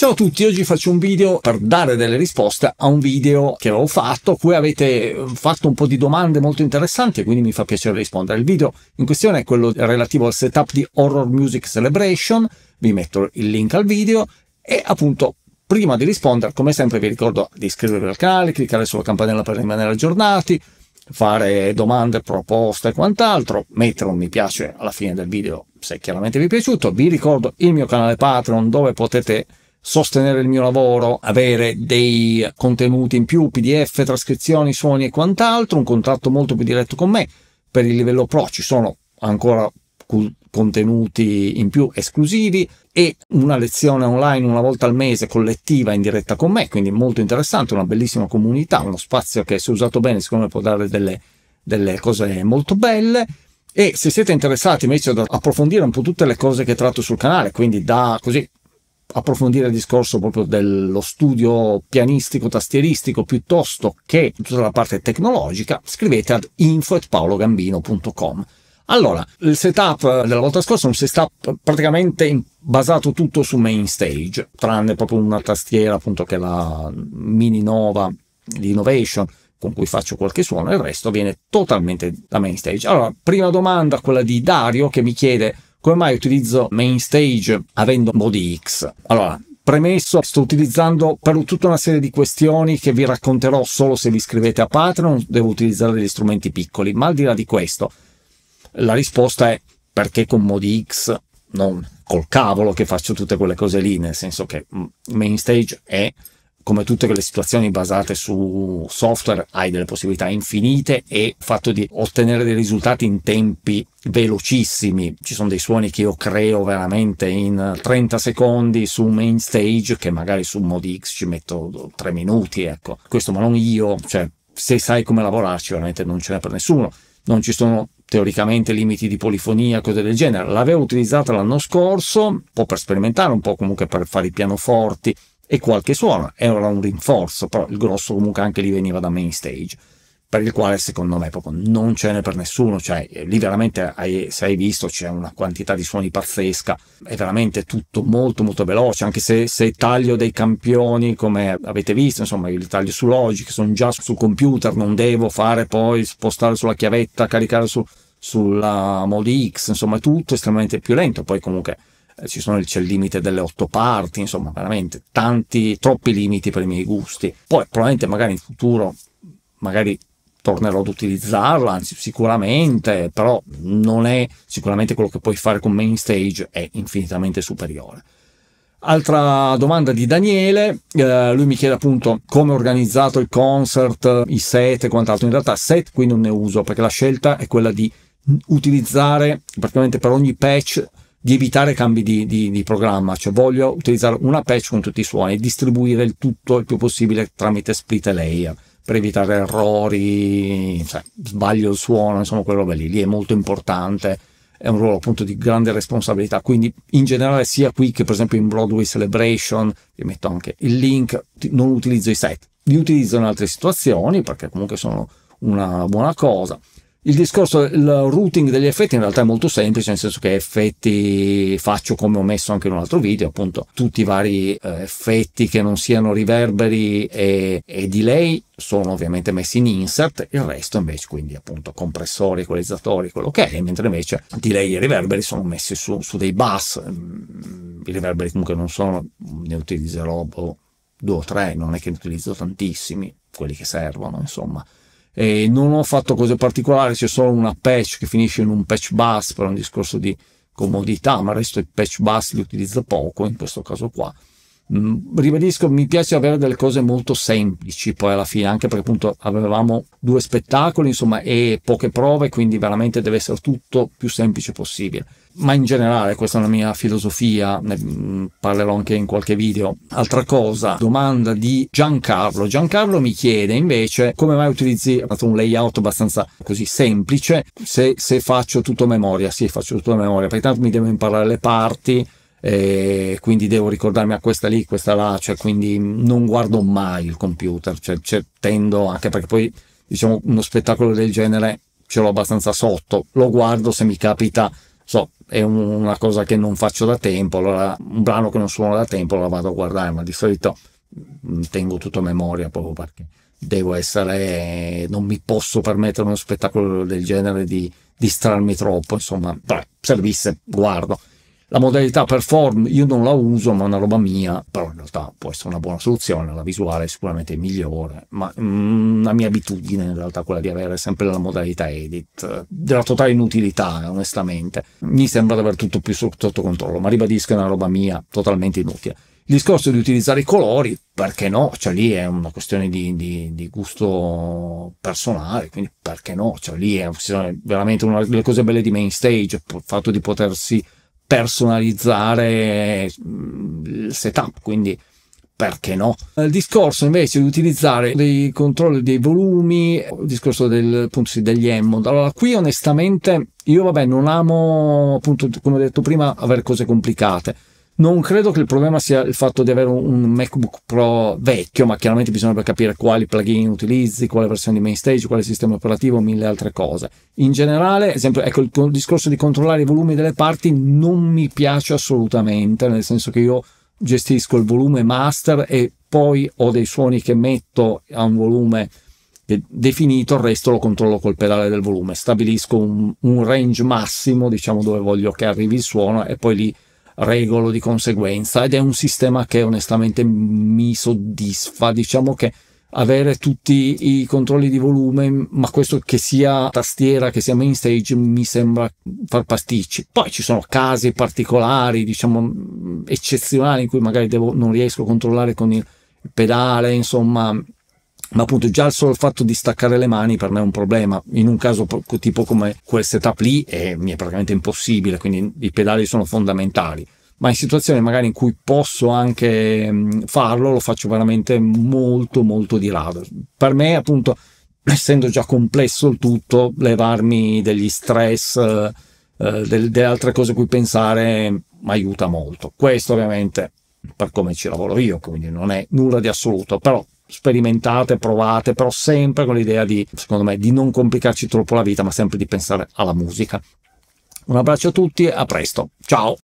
Ciao a tutti, oggi faccio un video per dare delle risposte a un video che avevo fatto, a cui avete eh, fatto un po' di domande molto interessanti e quindi mi fa piacere rispondere. Il video in questione è quello relativo al setup di Horror Music Celebration, vi metto il link al video e appunto prima di rispondere, come sempre vi ricordo di iscrivervi al canale, cliccare sulla campanella per rimanere aggiornati, fare domande, proposte e quant'altro, mettere un mi piace alla fine del video se chiaramente vi è piaciuto, vi ricordo il mio canale Patreon dove potete sostenere il mio lavoro, avere dei contenuti in più, PDF, trascrizioni, suoni e quant'altro, un contratto molto più diretto con me. Per il livello pro ci sono ancora contenuti in più esclusivi e una lezione online una volta al mese collettiva in diretta con me, quindi molto interessante, una bellissima comunità, uno spazio che se usato bene secondo me può dare delle, delle cose molto belle. E se siete interessati invece ad approfondire un po' tutte le cose che tratto sul canale, quindi da così approfondire il discorso proprio dello studio pianistico tastieristico piuttosto che tutta la parte tecnologica, scrivete ad info@paologambino.com. Allora, il setup della volta scorsa è un setup praticamente basato tutto su main stage, tranne proprio una tastiera appunto che è la mini Nova di Innovation con cui faccio qualche suono, il resto viene totalmente da main stage. Allora, prima domanda, quella di Dario che mi chiede come mai utilizzo main stage avendo body X? Allora, premesso sto utilizzando per tutta una serie di questioni che vi racconterò solo se vi iscrivete a Patreon, devo utilizzare degli strumenti piccoli, ma al di là di questo la risposta è perché con modi X non col cavolo che faccio tutte quelle cose lì, nel senso che mm, main stage è come tutte quelle situazioni basate su software, hai delle possibilità infinite e il fatto di ottenere dei risultati in tempi velocissimi. Ci sono dei suoni che io creo veramente in 30 secondi su main stage, che magari su Modi X ci metto 3 minuti, ecco. Questo ma non io, cioè se sai come lavorarci veramente non ce n'è per nessuno. Non ci sono teoricamente limiti di polifonia, cose del genere. L'avevo utilizzata l'anno scorso, un po' per sperimentare, un po' comunque per fare i pianoforti, e qualche suono, era un rinforzo, però il grosso comunque anche lì veniva da main stage, per il quale secondo me proprio non ce n'è per nessuno, cioè eh, lì veramente hai, se hai visto c'è una quantità di suoni pazzesca, è veramente tutto molto molto veloce, anche se, se taglio dei campioni come avete visto, insomma il taglio su Logic, sono già sul computer, non devo fare poi spostare sulla chiavetta, caricare su, sulla Modi X, insomma è tutto estremamente più lento, poi comunque eh, ci sono, c'è il limite delle otto parti, insomma veramente tanti, troppi limiti per i miei gusti. Poi probabilmente magari in futuro magari tornerò ad utilizzarla, anzi sicuramente, però non è sicuramente quello che puoi fare con main stage, è infinitamente superiore. Altra domanda di Daniele, eh, lui mi chiede appunto come ho organizzato il concert, i set e quant'altro. In realtà set qui non ne uso perché la scelta è quella di utilizzare praticamente per ogni patch di evitare cambi di, di, di, programma, cioè voglio utilizzare una patch con tutti i suoni e distribuire il tutto il più possibile tramite split layer per evitare errori, cioè, sbaglio il suono, insomma quelle lì, lì è molto importante, è un ruolo appunto di grande responsabilità, quindi in generale sia qui che per esempio in Broadway Celebration, vi metto anche il link, non utilizzo i set, li utilizzo in altre situazioni perché comunque sono una buona cosa, il discorso, il routing degli effetti in realtà è molto semplice, nel senso che effetti faccio come ho messo anche in un altro video, appunto tutti i vari eh, effetti che non siano riverberi e, e delay sono ovviamente messi in insert, il resto invece quindi appunto compressori, equalizzatori, quello che è, mentre invece delay e riverberi sono messi su, su dei bus, mm, i riverberi comunque non sono, ne utilizzerò boh, due o tre, non è che ne utilizzo tantissimi, quelli che servono insomma e non ho fatto cose particolari, c'è solo una patch che finisce in un patch bus per un discorso di comodità, ma il resto i patch bus li utilizzo poco in questo caso qua. Mm, ribadisco, mi piace avere delle cose molto semplici poi alla fine, anche perché appunto avevamo due spettacoli, insomma, e poche prove, quindi veramente deve essere tutto più semplice possibile. Ma in generale, questa è una mia filosofia, ne mm, parlerò anche in qualche video. Altra cosa, domanda di Giancarlo. Giancarlo mi chiede invece come mai utilizzi un layout abbastanza così semplice se, se faccio tutto a memoria. Sì, faccio tutto a memoria, perché tanto mi devo imparare le parti e quindi devo ricordarmi a questa lì, questa là, cioè quindi non guardo mai il computer, cioè, cioè tendo anche perché poi diciamo uno spettacolo del genere ce l'ho abbastanza sotto, lo guardo se mi capita, so, è un, una cosa che non faccio da tempo, allora un brano che non suono da tempo la vado a guardare, ma di solito mm, tengo tutto a memoria proprio perché devo essere, non mi posso permettere uno spettacolo del genere di distrarmi troppo, insomma, beh, servisse, guardo la modalità perform io non la uso, ma è una roba mia, però in realtà può essere una buona soluzione, la visuale è sicuramente migliore, ma mh, mm, la mia abitudine in realtà è quella di avere sempre la modalità edit, della totale inutilità, onestamente. Mi sembra di aver tutto più sotto controllo, ma ribadisco è una roba mia, totalmente inutile. Il discorso di utilizzare i colori, perché no? Cioè lì è una questione di, di, di gusto personale, quindi perché no? Cioè lì è veramente una delle cose belle di main stage, il fatto di potersi personalizzare mm, il setup, quindi perché no? Il discorso invece di utilizzare dei controlli dei volumi, il discorso del, appunto, sì, degli Hammond. Allora, qui onestamente io, vabbè, non amo, appunto, come ho detto prima, avere cose complicate non credo che il problema sia il fatto di avere un, MacBook Pro vecchio, ma chiaramente bisognerebbe capire quali plugin utilizzi, quale versione di main stage, quale sistema operativo, mille altre cose. In generale, esempio, ecco il, discorso di controllare i volumi delle parti non mi piace assolutamente, nel senso che io gestisco il volume master e poi ho dei suoni che metto a un volume definito, il resto lo controllo col pedale del volume. Stabilisco un, un range massimo, diciamo dove voglio che arrivi il suono e poi lì regolo di conseguenza ed è un sistema che onestamente mi soddisfa. Diciamo che avere tutti i controlli di volume, ma questo che sia tastiera, che sia main stage, mi sembra far pasticci. Poi ci sono casi particolari, diciamo eccezionali, in cui magari devo, non riesco a controllare con il pedale, insomma, ma appunto già il solo fatto di staccare le mani per me è un problema in un caso tipo come quel setup lì è, eh, è praticamente impossibile quindi i pedali sono fondamentali ma in situazioni magari in cui posso anche mm, farlo lo faccio veramente molto molto di rado per me appunto essendo già complesso il tutto levarmi degli stress eh, eh delle, delle altre cose a cui pensare mi aiuta molto questo ovviamente per come ci lavoro io quindi non è nulla di assoluto però sperimentate, provate, però sempre con l'idea di, secondo me, di non complicarci troppo la vita, ma sempre di pensare alla musica. Un abbraccio a tutti e a presto. Ciao!